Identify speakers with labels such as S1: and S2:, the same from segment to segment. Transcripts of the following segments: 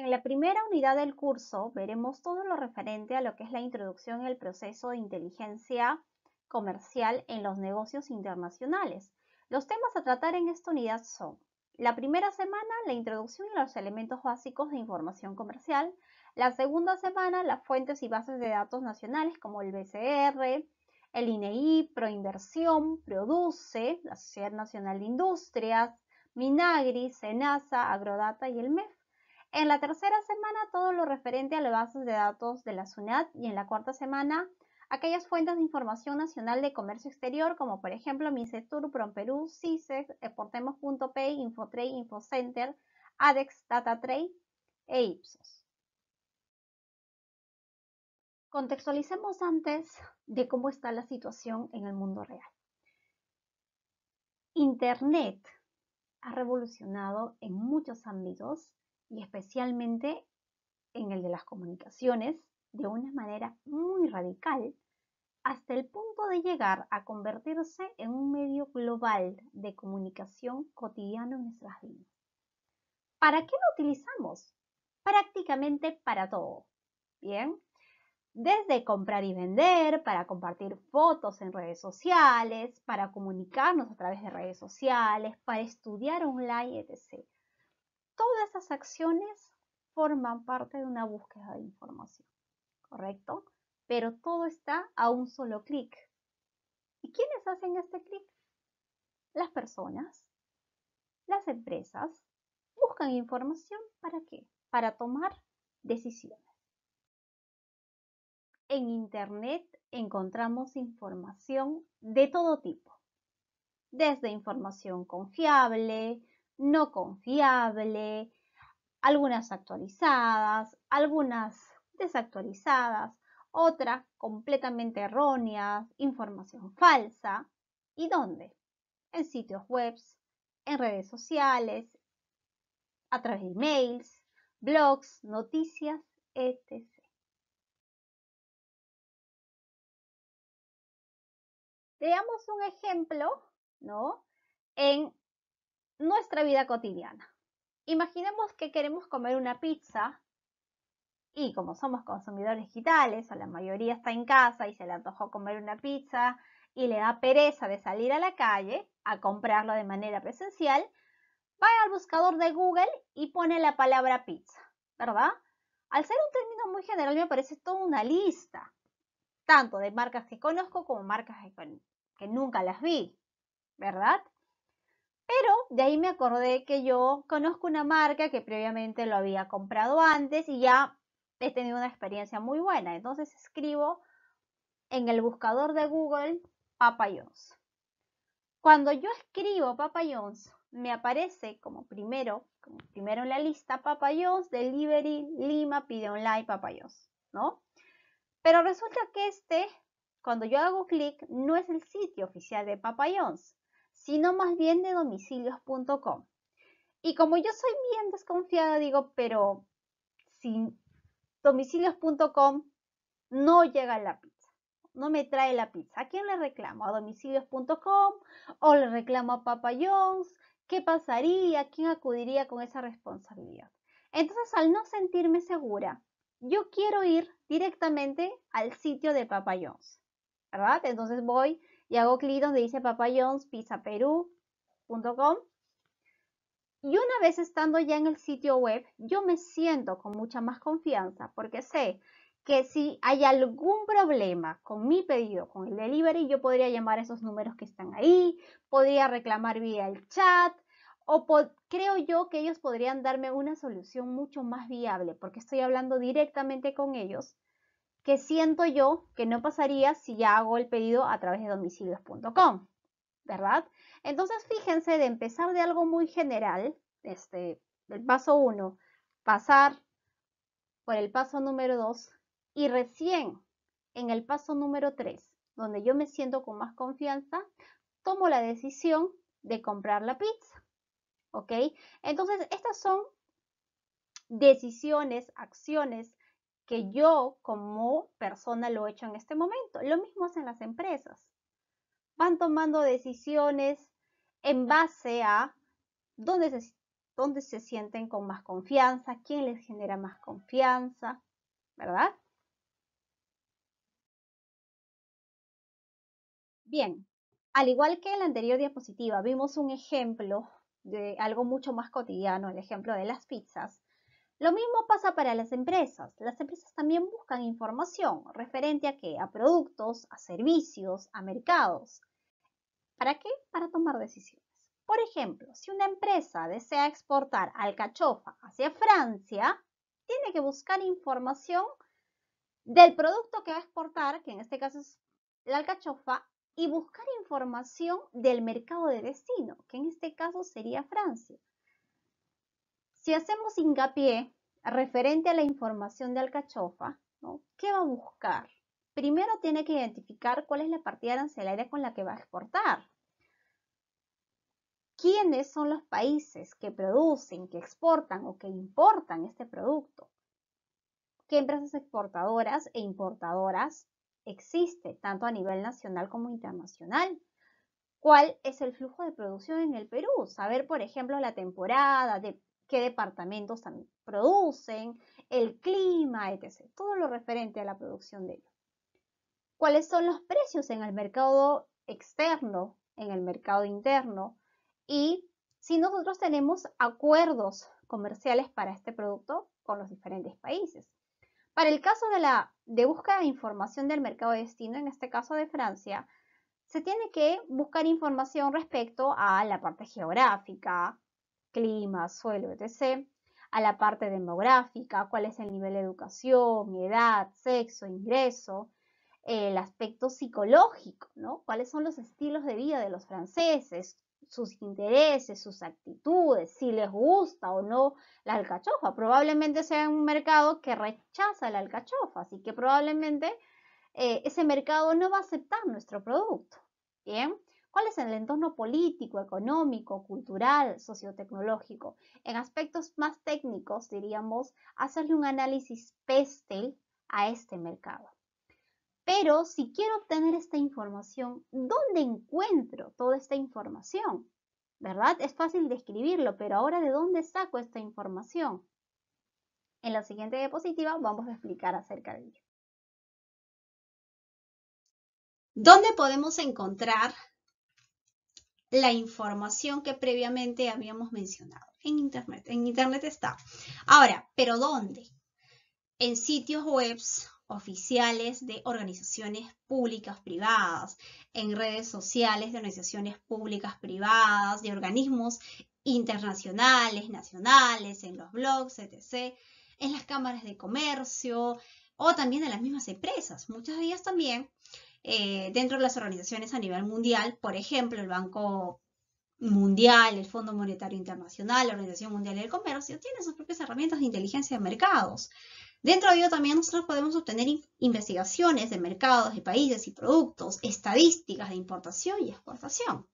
S1: En la primera unidad del curso veremos todo lo referente a lo que es la introducción en el proceso de inteligencia comercial en los negocios internacionales. Los temas a tratar en esta unidad son la primera semana, la introducción y los elementos básicos de información comercial. La segunda semana, las fuentes y bases de datos nacionales como el BCR, el INEI, e Proinversión, Produce, la Sociedad Nacional de Industrias, Minagri, Senasa, Agrodata y el MEF. En la tercera semana, todo lo referente a las bases de datos de la SUNAT y en la cuarta semana, aquellas fuentes de información nacional de comercio exterior, como por ejemplo Misetur, Promperú, CISEX, Exportemos.pay, Infotrade, Infocenter, ADEX, DataTrade e Ipsos. Contextualicemos antes de cómo está la situación en el mundo real. Internet ha revolucionado en muchos ámbitos y especialmente en el de las comunicaciones de una manera muy radical hasta el punto de llegar a convertirse en un medio global de comunicación cotidiano en nuestras vidas. ¿Para qué lo utilizamos? Prácticamente para todo. Bien, desde comprar y vender, para compartir fotos en redes sociales, para comunicarnos a través de redes sociales, para estudiar online, etc todas esas acciones forman parte de una búsqueda de información, ¿correcto? Pero todo está a un solo clic. ¿Y quiénes hacen este clic? Las personas, las empresas, buscan información para qué? Para tomar decisiones. En Internet encontramos información de todo tipo, desde información confiable, no confiable, algunas actualizadas, algunas desactualizadas, otras completamente erróneas, información falsa. ¿Y dónde? En sitios web, en redes sociales, a través de emails, blogs, noticias, etc. Veamos un ejemplo, ¿no? En nuestra vida cotidiana. Imaginemos que queremos comer una pizza y como somos consumidores digitales o la mayoría está en casa y se le antojó comer una pizza y le da pereza de salir a la calle a comprarla de manera presencial, va al buscador de Google y pone la palabra pizza, ¿verdad? Al ser un término muy general me aparece toda una lista, tanto de marcas que conozco como marcas que, que nunca las vi, ¿verdad? Pero de ahí me acordé que yo conozco una marca que previamente lo había comprado antes y ya he tenido una experiencia muy buena. Entonces escribo en el buscador de Google Papa Cuando yo escribo Papa me aparece como primero, como primero en la lista Papa Delivery, Lima, Pide Online, Papa ¿no? Pero resulta que este, cuando yo hago clic, no es el sitio oficial de Papa sino más bien de domicilios.com. Y como yo soy bien desconfiada, digo, pero si domicilios.com no llega la pizza, no me trae la pizza, ¿a quién le reclamo? ¿A domicilios.com o le reclamo a Papa John's? ¿Qué pasaría? ¿Quién acudiría con esa responsabilidad? Entonces, al no sentirme segura, yo quiero ir directamente al sitio de Papa Jones. ¿verdad? Entonces voy y hago clic donde dice Papa Y una vez estando ya en el sitio web, yo me siento con mucha más confianza porque sé que si hay algún problema con mi pedido, con el delivery, yo podría llamar a esos números que están ahí, podría reclamar vía el chat, o creo yo que ellos podrían darme una solución mucho más viable, porque estoy hablando directamente con ellos que siento yo que no pasaría si ya hago el pedido a través de domicilios.com, ¿verdad? Entonces, fíjense de empezar de algo muy general, este, el paso 1, pasar por el paso número 2 y recién en el paso número 3, donde yo me siento con más confianza, tomo la decisión de comprar la pizza. ¿Ok? Entonces, estas son decisiones, acciones que yo como persona lo he hecho en este momento. Lo mismo en las empresas. Van tomando decisiones en base a dónde se, dónde se sienten con más confianza, quién les genera más confianza, ¿verdad? Bien, al igual que en la anterior diapositiva, vimos un ejemplo de algo mucho más cotidiano, el ejemplo de las pizzas. Lo mismo pasa para las empresas. Las empresas también buscan información referente a qué? A productos, a servicios, a mercados. ¿Para qué? Para tomar decisiones. Por ejemplo, si una empresa desea exportar alcachofa hacia Francia, tiene que buscar información del producto que va a exportar, que en este caso es la alcachofa, y buscar información del mercado de destino, que en este caso sería Francia. Si hacemos hincapié referente a la información de alcachofa, ¿qué va a buscar? Primero tiene que identificar cuál es la partida arancelaria con la que va a exportar. ¿Quiénes son los países que producen, que exportan o que importan este producto? ¿Qué empresas exportadoras e importadoras existe, tanto a nivel nacional como internacional. ¿Cuál es el flujo de producción en el Perú? Saber, por ejemplo, la temporada, de qué departamentos producen, el clima, etc. Todo lo referente a la producción de ellos. ¿Cuáles son los precios en el mercado externo, en el mercado interno? Y si nosotros tenemos acuerdos comerciales para este producto con los diferentes países. Para el caso de la de búsqueda de información del mercado de destino, en este caso de Francia, se tiene que buscar información respecto a la parte geográfica, clima, suelo, etc., a la parte demográfica, cuál es el nivel de educación, edad, sexo, ingreso, eh, el aspecto psicológico, ¿no? ¿Cuáles son los estilos de vida de los franceses? sus intereses, sus actitudes, si les gusta o no la alcachofa. Probablemente sea un mercado que rechaza la alcachofa, así que probablemente eh, ese mercado no va a aceptar nuestro producto. Bien, cuál es el entorno político, económico, cultural, sociotecnológico. En aspectos más técnicos, diríamos, hacerle un análisis PESTEL a este mercado. Pero si quiero obtener esta información, ¿dónde encuentro toda esta información? ¿Verdad? Es fácil describirlo, pero ahora ¿de dónde saco esta información? En la siguiente diapositiva vamos a explicar acerca de ello. ¿Dónde podemos encontrar la información que previamente habíamos mencionado en Internet. En Internet está. Ahora, ¿pero dónde? En sitios webs oficiales de organizaciones públicas privadas, en redes sociales de organizaciones públicas privadas, de organismos internacionales, nacionales, en los blogs, etc., en las cámaras de comercio o también en las mismas empresas. Muchas de ellas también eh, dentro de las organizaciones a nivel mundial, por ejemplo, el Banco Mundial, el Fondo Monetario Internacional, la Organización Mundial del Comercio, tienen sus propias herramientas de inteligencia de mercados. Dentro de ello también nosotros podemos obtener investigaciones de mercados, de países y productos, estadísticas de importación y exportación.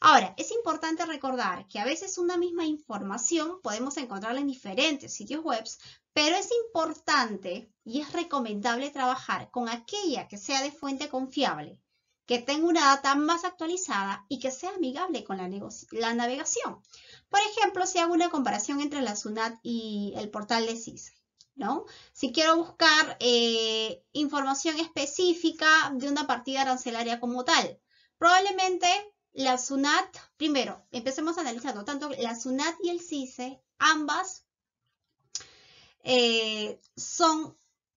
S1: Ahora, es importante recordar que a veces una misma información podemos encontrarla en diferentes sitios web, pero es importante y es recomendable trabajar con aquella que sea de fuente confiable, que tenga una data más actualizada y que sea amigable con la, navegación. Por ejemplo, si hago una comparación entre la SUNAT y el portal de CIS, ¿no? Si quiero buscar eh, información específica de una partida arancelaria como tal, probablemente la SUNAT, primero, empecemos analizando tanto la SUNAT y el CICE, ambas eh, son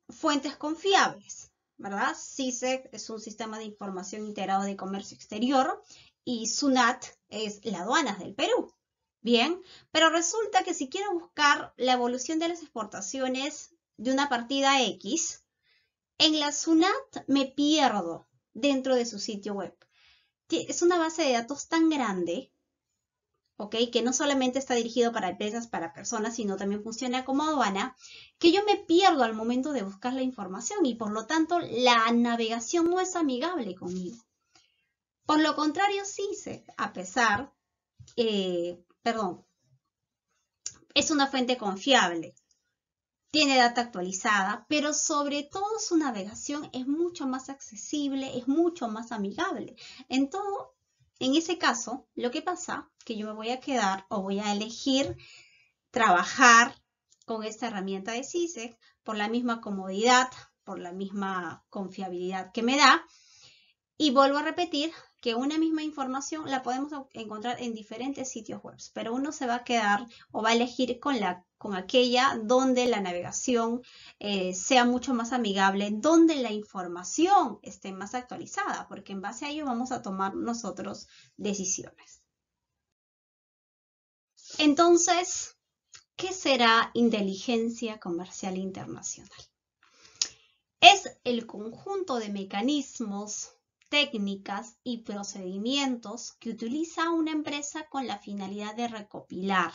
S1: fuentes confiables, ¿verdad? CICE es un sistema de información integrado de comercio exterior y SUNAT es la aduanas del Perú. Bien, pero resulta que si quiero buscar la evolución de las exportaciones de una partida X, en la SUNAT me pierdo dentro de su sitio web es una base de datos tan grande, ¿ok? Que no solamente está dirigido para empresas, para personas, sino también funciona como aduana, que yo me pierdo al momento de buscar la información y por lo tanto la navegación no es amigable conmigo. Por lo contrario, sí, a pesar, eh, perdón, es una fuente confiable, tiene data actualizada, pero sobre todo su navegación es mucho más accesible, es mucho más amigable. En todo, en ese caso, lo que pasa que yo me voy a quedar o voy a elegir trabajar con esta herramienta de CISEC e por la misma comodidad, por la misma confiabilidad que me da. Y vuelvo a repetir, que una misma información la podemos encontrar en diferentes sitios web, pero uno se va a quedar o va a elegir con, la, con aquella donde la navegación eh, sea mucho más amigable, donde la información esté más actualizada, porque en base a ello vamos a tomar nosotros decisiones. Entonces, ¿qué será inteligencia comercial internacional? Es el conjunto de mecanismos técnicas y procedimientos que utiliza una empresa con la finalidad de recopilar,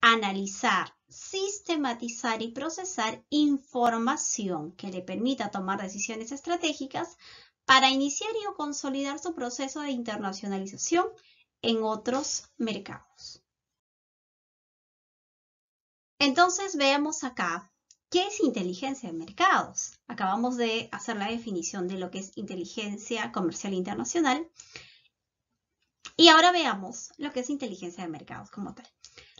S1: analizar, sistematizar y procesar información que le permita tomar decisiones estratégicas para iniciar y o consolidar su proceso de internacionalización en otros mercados. Entonces veamos acá ¿Qué es inteligencia de mercados? Acabamos de hacer la definición de lo que es inteligencia comercial internacional. Y ahora veamos lo que es inteligencia de mercados como tal.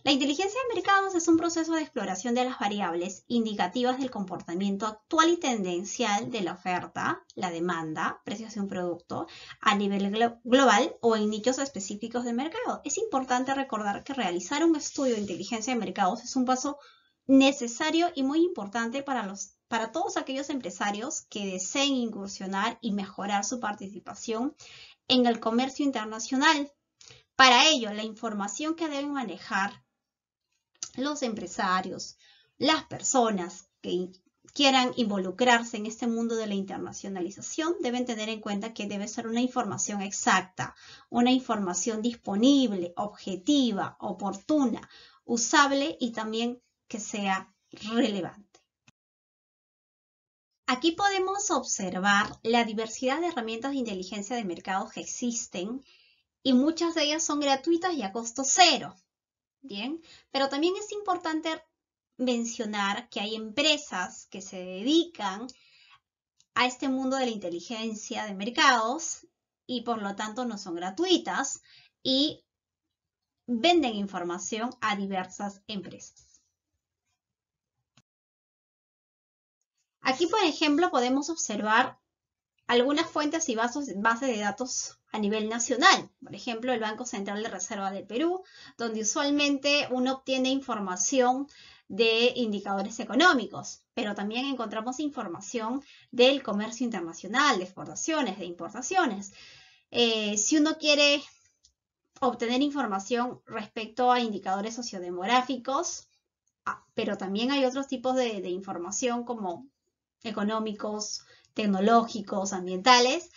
S1: La inteligencia de mercados es un proceso de exploración de las variables indicativas del comportamiento actual y tendencial de la oferta, la demanda, precios de un producto, a nivel global o en nichos específicos de mercado. Es importante recordar que realizar un estudio de inteligencia de mercados es un paso necesario y muy importante para, los, para todos aquellos empresarios que deseen incursionar y mejorar su participación en el comercio internacional. Para ello, la información que deben manejar los empresarios, las personas que quieran involucrarse en este mundo de la internacionalización, deben tener en cuenta que debe ser una información exacta, una información disponible, objetiva, oportuna, usable y también que sea relevante. Aquí podemos observar la diversidad de herramientas de inteligencia de mercados que existen y muchas de ellas son gratuitas y a costo cero. Bien, pero también es importante mencionar que hay empresas que se dedican a este mundo de la inteligencia de mercados y por lo tanto no son gratuitas y venden información a diversas empresas. Aquí, por ejemplo, podemos observar algunas fuentes y bases, de datos a nivel nacional. Por ejemplo, el Banco Central de Reserva del Perú, donde usualmente uno obtiene información de indicadores económicos, pero también encontramos información del comercio internacional, de exportaciones, de importaciones. Eh, si uno quiere obtener información respecto a indicadores sociodemográficos, ah, pero también hay otros tipos de información como económicos, tecnológicos, ambientales,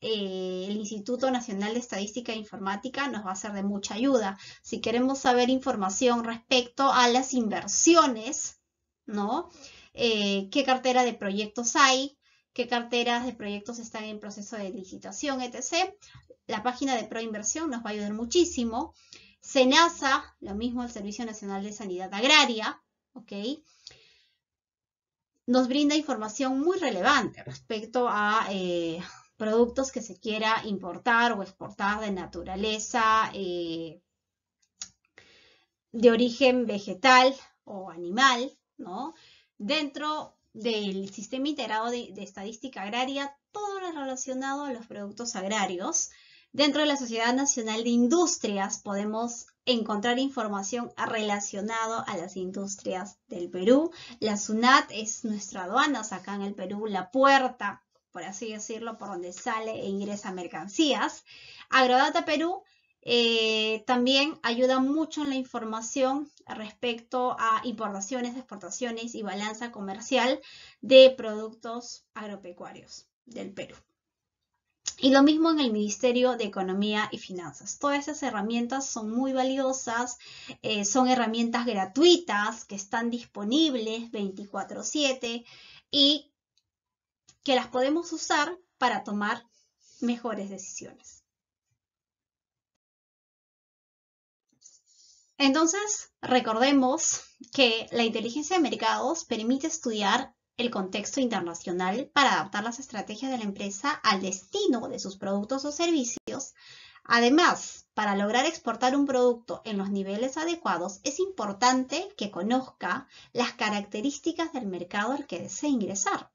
S1: eh, el Instituto Nacional de Estadística e Informática nos va a ser de mucha ayuda. Si queremos saber información respecto a las inversiones, ¿no? Eh, ¿Qué cartera de proyectos hay? ¿Qué carteras de proyectos están en proceso de licitación, etc.? La página de Proinversión nos va a ayudar muchísimo. SENASA, lo mismo el Servicio Nacional de Sanidad Agraria, ¿ok? nos brinda información muy relevante respecto a eh, productos que se quiera importar o exportar de naturaleza, eh, de origen vegetal o animal, ¿no? Dentro del sistema integrado de estadística agraria, todo lo relacionado a los productos agrarios, Dentro de la Sociedad Nacional de Industrias podemos encontrar información relacionada a las industrias del Perú. La SUNAT es nuestra aduana acá en el Perú, la puerta, por así decirlo, por donde sale e ingresa mercancías. Agrodata Perú eh, también ayuda mucho en la información respecto a importaciones, exportaciones y balanza comercial de productos agropecuarios del Perú. Y lo mismo en el Ministerio de Economía y Finanzas. Todas esas herramientas son muy valiosas, eh, son herramientas gratuitas que están disponibles 24/7 y que las podemos usar para tomar mejores decisiones. Entonces, recordemos que la inteligencia de mercados permite estudiar el contexto internacional para adaptar las estrategias de la empresa al destino de sus productos o servicios. Además, para lograr exportar un producto en los niveles adecuados, es importante que conozca las características del mercado al que desee ingresar.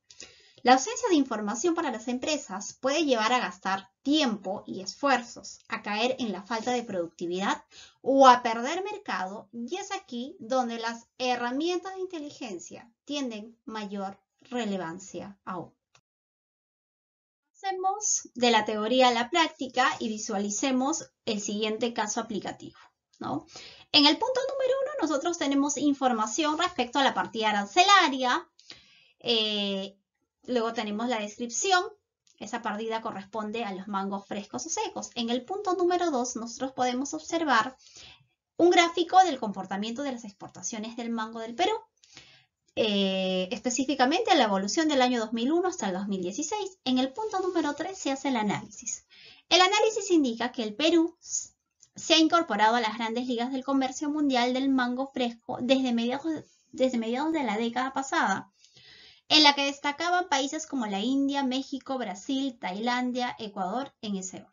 S1: La ausencia de información para las empresas puede llevar a gastar tiempo y esfuerzos, a caer en la falta de productividad o a perder mercado y es aquí donde las herramientas de inteligencia tienen mayor relevancia aún. Hacemos de la teoría a la práctica y visualicemos el siguiente caso aplicativo. En el punto número uno nosotros tenemos información respecto a la partida arancelaria, eh, Luego tenemos la descripción. Esa partida corresponde a los mangos frescos o secos. En el punto número 2 nosotros podemos observar un gráfico del comportamiento de las exportaciones del mango del Perú. Eh, específicamente la evolución del año 2001 hasta el 2016. En el punto número 3 se hace el análisis. El análisis indica que el Perú se ha incorporado a las grandes ligas del comercio mundial del mango fresco desde mediados de la década pasada en la que destacaban países como la India, México, Brasil, Tailandia, Ecuador, en ese orden.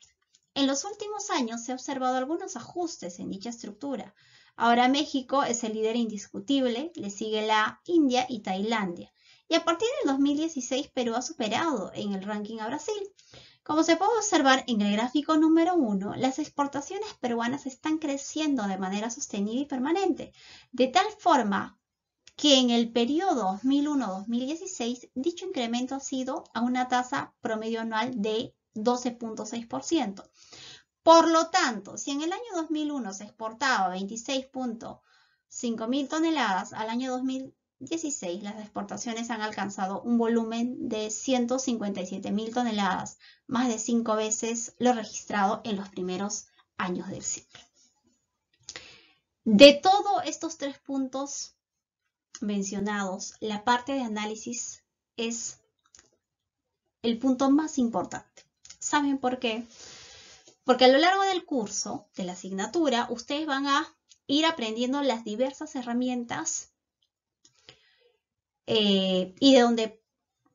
S1: En los últimos años se ha observado algunos ajustes en dicha estructura. Ahora México es el líder indiscutible, le sigue la India y Tailandia. Y a partir del 2016 Perú ha superado en el ranking a Brasil. Como se puede observar en el gráfico número 1, las exportaciones peruanas están creciendo de manera sostenida y permanente, de tal forma que en el periodo 2001-2016 dicho incremento ha sido a una tasa promedio anual de 12.6%. Por lo tanto, si en el año 2001 se exportaba 26.5 mil toneladas, al año 2016 las exportaciones han alcanzado un volumen de 157 mil toneladas, más de cinco veces lo registrado en los primeros años del ciclo. De todos estos tres puntos mencionados, la parte de análisis es el punto más importante. ¿Saben por qué? Porque a lo largo del curso, de la asignatura, ustedes van a ir aprendiendo las diversas herramientas eh, y de dónde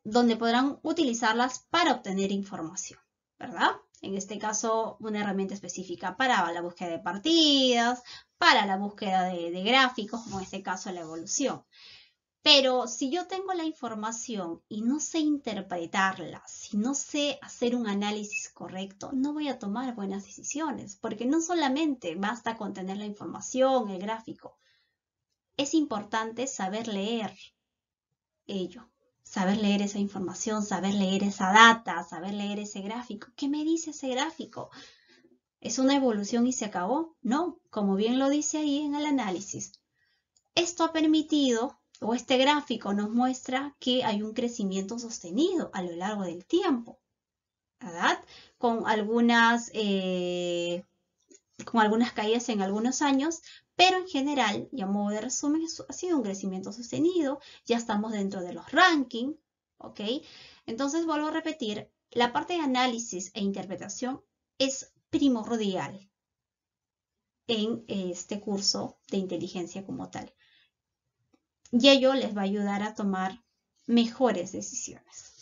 S1: donde podrán utilizarlas para obtener información, ¿verdad? en este caso una herramienta específica para la búsqueda de partidas, para la búsqueda de, gráficos, como en este caso la evolución. Pero si yo tengo la información y no sé interpretarla, si no sé hacer un análisis correcto, no voy a tomar buenas decisiones, porque no solamente basta con tener la información, el gráfico, es importante saber leer ello, saber leer esa información, saber leer esa data, saber leer ese gráfico. ¿Qué me dice ese gráfico? ¿Es una evolución y se acabó? No, como bien lo dice ahí en el análisis. Esto ha permitido, o este gráfico nos muestra que hay un crecimiento sostenido a lo largo del tiempo, ¿verdad? Con algunas... Eh, con algunas caídas en algunos años, pero en general, y a modo de resumen, ha sido un crecimiento sostenido, ya estamos dentro de los rankings, ¿ok? Entonces, vuelvo a repetir, la parte de análisis e interpretación es primordial en este curso de inteligencia como tal. Y ello les va a ayudar a tomar mejores decisiones.